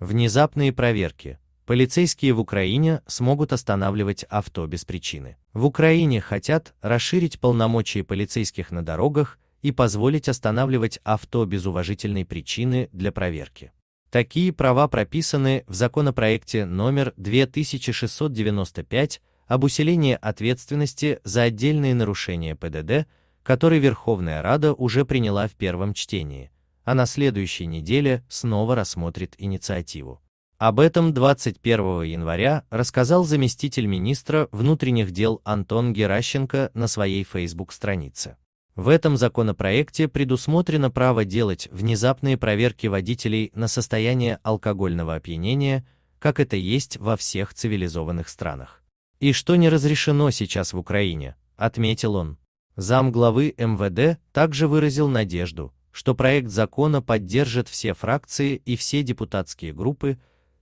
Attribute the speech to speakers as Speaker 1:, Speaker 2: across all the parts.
Speaker 1: Внезапные проверки. Полицейские в Украине смогут останавливать авто без причины. В Украине хотят расширить полномочия полицейских на дорогах и позволить останавливать авто без уважительной причины для проверки. Такие права прописаны в законопроекте номер 2695 об усилении ответственности за отдельные нарушения ПДД, который Верховная Рада уже приняла в первом чтении – а на следующей неделе снова рассмотрит инициативу. Об этом 21 января рассказал заместитель министра внутренних дел Антон Геращенко на своей Facebook-странице. В этом законопроекте предусмотрено право делать внезапные проверки водителей на состояние алкогольного опьянения, как это есть во всех цивилизованных странах. И что не разрешено сейчас в Украине, отметил он. Зам главы МВД также выразил надежду, что проект закона поддержат все фракции и все депутатские группы,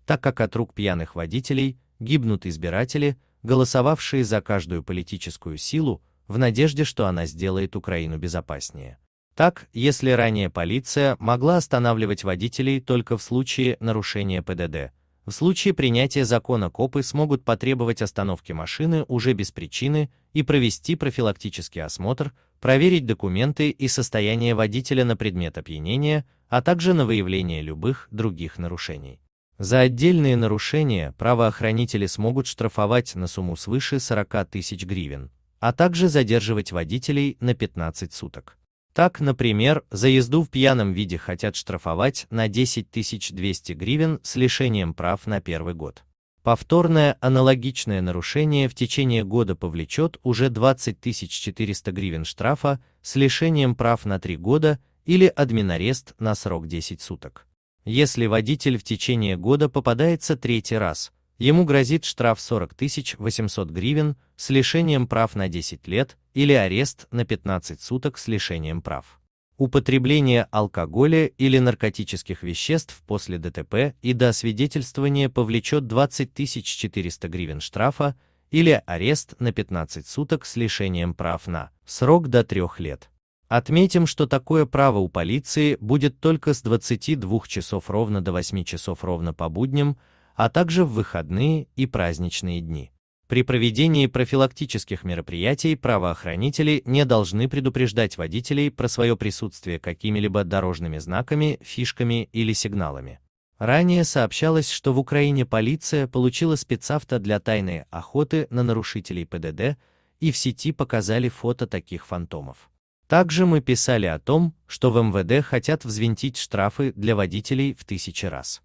Speaker 1: так как от рук пьяных водителей гибнут избиратели, голосовавшие за каждую политическую силу в надежде, что она сделает Украину безопаснее. Так, если ранее полиция могла останавливать водителей только в случае нарушения ПДД, в случае принятия закона копы смогут потребовать остановки машины уже без причины и провести профилактический осмотр, проверить документы и состояние водителя на предмет опьянения, а также на выявление любых других нарушений. За отдельные нарушения правоохранители смогут штрафовать на сумму свыше 40 тысяч гривен, а также задерживать водителей на 15 суток. Так, например, за езду в пьяном виде хотят штрафовать на 10 200 гривен с лишением прав на первый год. Повторное аналогичное нарушение в течение года повлечет уже 20 400 гривен штрафа с лишением прав на 3 года или админарест на срок 10 суток. Если водитель в течение года попадается третий раз – Ему грозит штраф 40 800 гривен с лишением прав на 10 лет или арест на 15 суток с лишением прав. Употребление алкоголя или наркотических веществ после ДТП и до освидетельствования повлечет 20 400 гривен штрафа или арест на 15 суток с лишением прав на срок до 3 лет. Отметим, что такое право у полиции будет только с 22 часов ровно до 8 часов ровно по будням, а также в выходные и праздничные дни. При проведении профилактических мероприятий правоохранители не должны предупреждать водителей про свое присутствие какими-либо дорожными знаками, фишками или сигналами. Ранее сообщалось, что в Украине полиция получила спецавто для тайной охоты на нарушителей ПДД, и в сети показали фото таких фантомов. Также мы писали о том, что в МВД хотят взвинтить штрафы для водителей в тысячи раз.